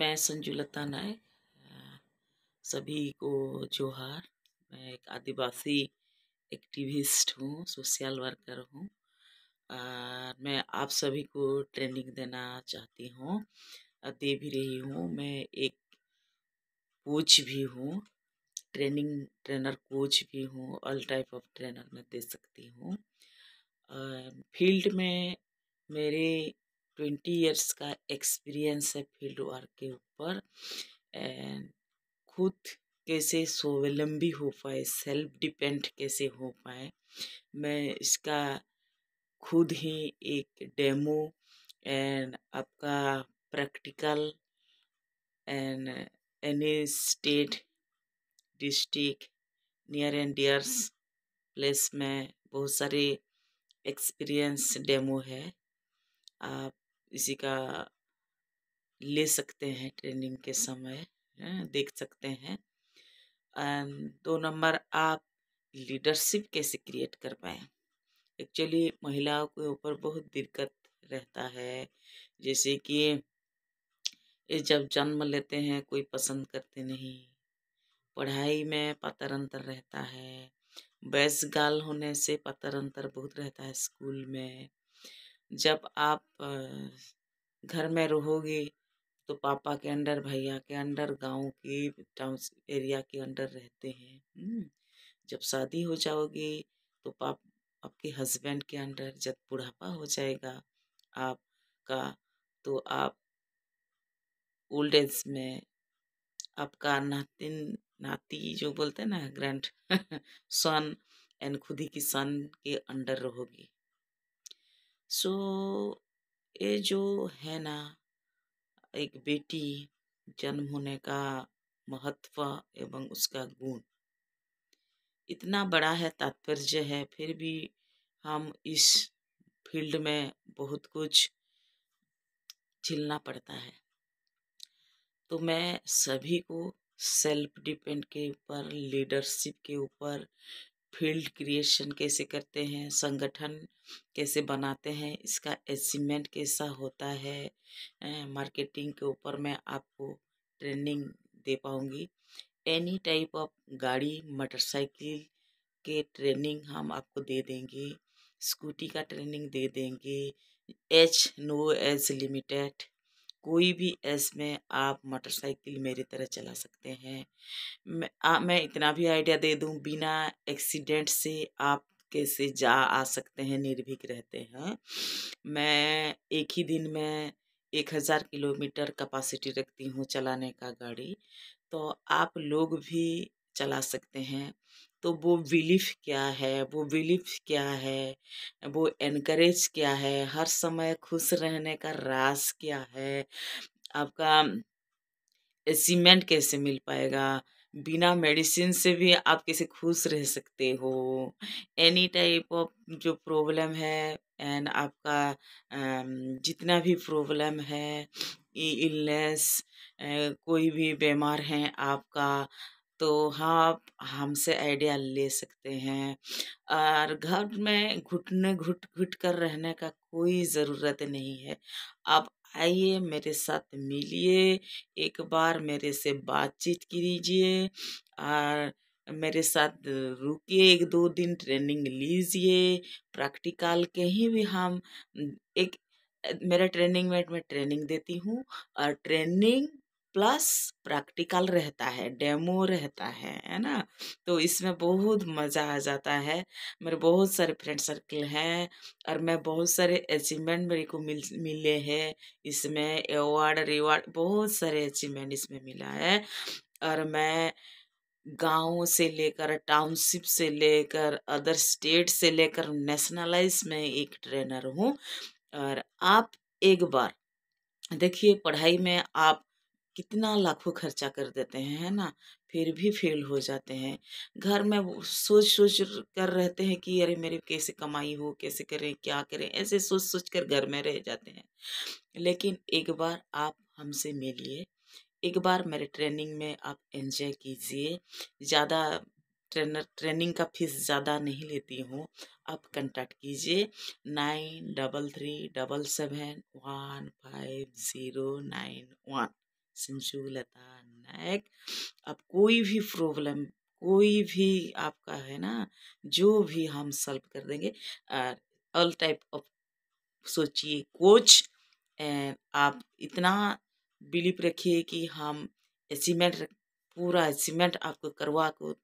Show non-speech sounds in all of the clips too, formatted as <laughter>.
मैं संजू लता नायक सभी को जोहार मैं एक आदिवासी एक्टिविस्ट हूँ सोशल वर्कर हूँ मैं आप सभी को ट्रेनिंग देना चाहती हूँ दे भी रही हूँ मैं एक कोच भी हूँ ट्रेनिंग ट्रेनर कोच भी हूँ ऑल टाइप ऑफ ट्रेनर मैं दे सकती हूँ फील्ड में मेरे ट्वेंटी इयर्स का एक्सपीरियंस है फील्ड वर्क के ऊपर एंड खुद कैसे स्वावलंबी हो पाए सेल्फ डिपेंड कैसे हो पाए मैं इसका खुद ही एक डेमो एंड आपका practical and any state district near and dears hmm. Place में बहुत सारे एक्सपीरियंस डेमो है आप इसी का ले सकते हैं ट्रेनिंग के हम्म। समय देख सकते हैं एंड दो नंबर आप लीडरशिप कैसे क्रिएट कर पाए एक्चुअली महिलाओं के ऊपर बहुत दिक्कत रहता है जैसे कि ये जब जन्म लेते हैं कोई पसंद करते नहीं पढ़ाई में पातर अंतर रहता है बैस गाल होने से पातर अंतर बहुत रहता है स्कूल में जब आप घर में रहोगे तो पापा के अंडर भैया के अंडर गांव के टाउन एरिया के अंडर रहते हैं हम्म, जब शादी हो जाओगे तो पाप आपके हस्बैंड के अंडर जब बुढ़ापा हो जाएगा आपका तो आप ओल्ड एज में आपका नातिन नाती जो बोलते हैं ना ग्रैंड <laughs> सन एंड खुदी की सन के अंडर रहोगी सो ये जो है ना एक बेटी जन्म होने का महत्व एवं उसका गुण इतना बड़ा है तात्पर्य है फिर भी हम इस फील्ड में बहुत कुछ झिलना पड़ता है तो मैं सभी को सेल्फ डिपेंड के ऊपर लीडरशिप के ऊपर फील्ड क्रिएशन कैसे करते हैं संगठन कैसे बनाते हैं इसका अचीवमेंट कैसा होता है मार्केटिंग के ऊपर मैं आपको ट्रेनिंग दे पाऊँगी एनी टाइप ऑफ गाड़ी मोटरसाइकिल के ट्रेनिंग हम आपको दे देंगे स्कूटी का ट्रेनिंग दे देंगे एच नो एज लिमिटेड कोई भी एज में आप मोटरसाइकिल मेरी तरह चला सकते हैं मैं आ, मैं इतना भी आइडिया दे दूं बिना एक्सीडेंट से आप कैसे जा आ सकते हैं निर्भीक रहते हैं मैं एक ही दिन में एक हज़ार किलोमीटर कैपेसिटी रखती हूँ चलाने का गाड़ी तो आप लोग भी चला सकते हैं तो वो बिलीफ क्या है वो बिलीफ क्या है वो एनकरेज क्या है हर समय खुश रहने का रास क्या है आपका सीमेंट कैसे मिल पाएगा बिना मेडिसिन से भी आप कैसे खुश रह सकते हो एनी टाइप ऑफ जो प्रॉब्लम है एंड आपका जितना भी प्रॉब्लम है इलनेस कोई भी बीमार हैं आपका तो आप हमसे आइडिया ले सकते हैं और घर में घुटने घुट घुट कर रहने का कोई ज़रूरत नहीं है आप आइए मेरे साथ मिलिए एक बार मेरे से बातचीत कीजिए और मेरे साथ रुकिए एक दो दिन ट्रेनिंग लीजिए प्रैक्टिकल कहीं भी हम एक मेरा ट्रेनिंग में में ट्रेनिंग देती हूँ और ट्रेनिंग प्लस प्रैक्टिकल रहता है डेमो रहता है है ना तो इसमें बहुत मज़ा आ जाता है मेरे बहुत सारे फ्रेंड सर्कल हैं और मैं बहुत सारे अचीवमेंट मेरे को मिल मिले हैं इसमें अवार्ड रिवार्ड बहुत सारे अचीवमेंट इसमें मिला है और मैं गाँव से लेकर टाउनशिप से लेकर अदर स्टेट से लेकर नेशनलाइज में एक ट्रेनर हूँ और आप एक बार देखिए पढ़ाई में आप कितना लाखों खर्चा कर देते हैं है ना फिर भी फेल हो जाते हैं घर में सोच सोच कर रहते हैं कि अरे मेरी कैसे कमाई हो कैसे करें क्या करें ऐसे सोच सोच कर घर में रह जाते हैं लेकिन एक बार आप हमसे मिलिए एक बार मेरे ट्रेनिंग में आप एंजॉय कीजिए ज़्यादा ट्रेनर ट्रेनिंग का फीस ज़्यादा नहीं लेती हूँ आप कंटेक्ट कीजिए nine double three double seven one five zero nine one Lata Nayak आप कोई भी प्रॉब्लम कोई भी आपका है ना जो भी हम सॉल्व कर देंगे ऑल टाइप ऑफ सोचिए कोच एंड आप इतना बिलीव रखिए कि हम सीमेंट पूरा सीमेंट आपको करवा को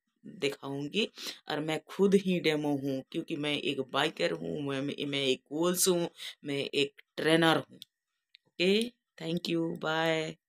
दिखाऊंगी और मैं खुद ही डेमो हूँ क्योंकि मैं एक बाइकर हूँ मैं मैं एक कोल्स हूँ मैं एक ट्रेनर हूँ ओके थैंक यू बाय